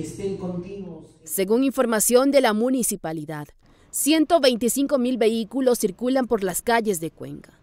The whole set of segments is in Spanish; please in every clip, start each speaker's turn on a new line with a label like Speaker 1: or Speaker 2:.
Speaker 1: estén continuos. Según información de la municipalidad, 125 mil vehículos circulan por las calles de Cuenca.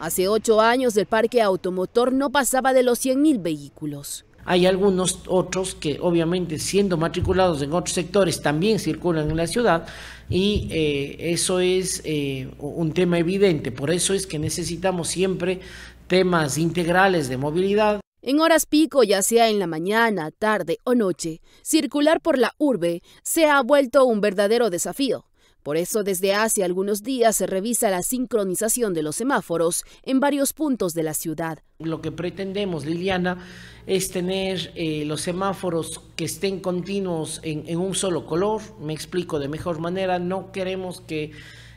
Speaker 1: Hace ocho años el parque automotor no pasaba de los 100 mil
Speaker 2: vehículos. Hay algunos otros que obviamente siendo matriculados en otros sectores también circulan en la ciudad y eh, eso es eh, un tema evidente. Por eso es que necesitamos siempre temas integrales de movilidad.
Speaker 1: En horas pico, ya sea en la mañana, tarde o noche, circular por la urbe se ha vuelto un verdadero desafío. Por eso desde hace algunos días se revisa la sincronización de los semáforos en varios puntos de la ciudad.
Speaker 2: Lo que pretendemos, Liliana, es tener eh, los semáforos que estén continuos en un solo color. Me explico de mejor manera, no queremos que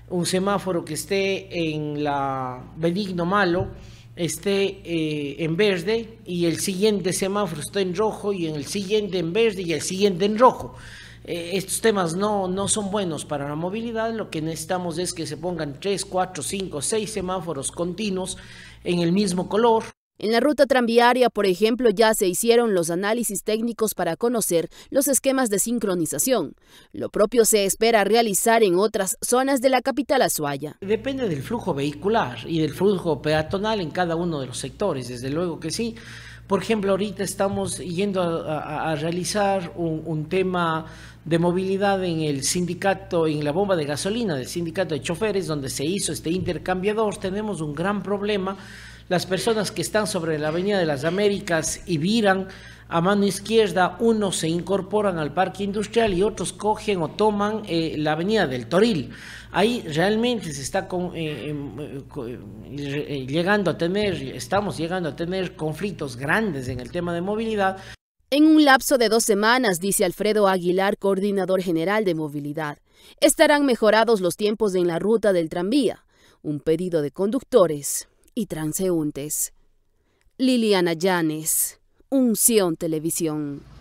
Speaker 2: un semáforo que esté en la benigno malo esté eh, en verde y el siguiente semáforo esté en rojo y en el siguiente en verde y el siguiente en rojo. Eh, estos temas no, no son buenos para la movilidad, lo que necesitamos es que se pongan tres, cuatro, cinco, seis semáforos continuos en el mismo color.
Speaker 1: En la ruta tranviaria, por ejemplo, ya se hicieron los análisis técnicos para conocer los esquemas de sincronización. Lo propio se espera realizar en otras zonas de la
Speaker 2: capital azuaya. Depende del flujo vehicular y del flujo peatonal en cada uno de los sectores, desde luego que sí. Por ejemplo, ahorita estamos yendo a, realizar un, un, tema de movilidad en el sindicato, en la bomba de gasolina del sindicato de choferes, donde se hizo este intercambiador. Tenemos un gran problema las personas que están sobre la Avenida de las Américas y viran a mano izquierda, unos se incorporan al parque industrial y otros cogen o toman eh, la avenida del Toril. Ahí realmente se está eh, em, eh, llegando a tener, estamos llegando a tener conflictos grandes en el tema de movilidad.
Speaker 1: En un lapso de dos semanas, dice Alfredo Aguilar, coordinador general de movilidad, estarán mejorados los tiempos en la ruta del tranvía, un pedido de conductores y transeúntes. Liliana Llanes, Unción Televisión.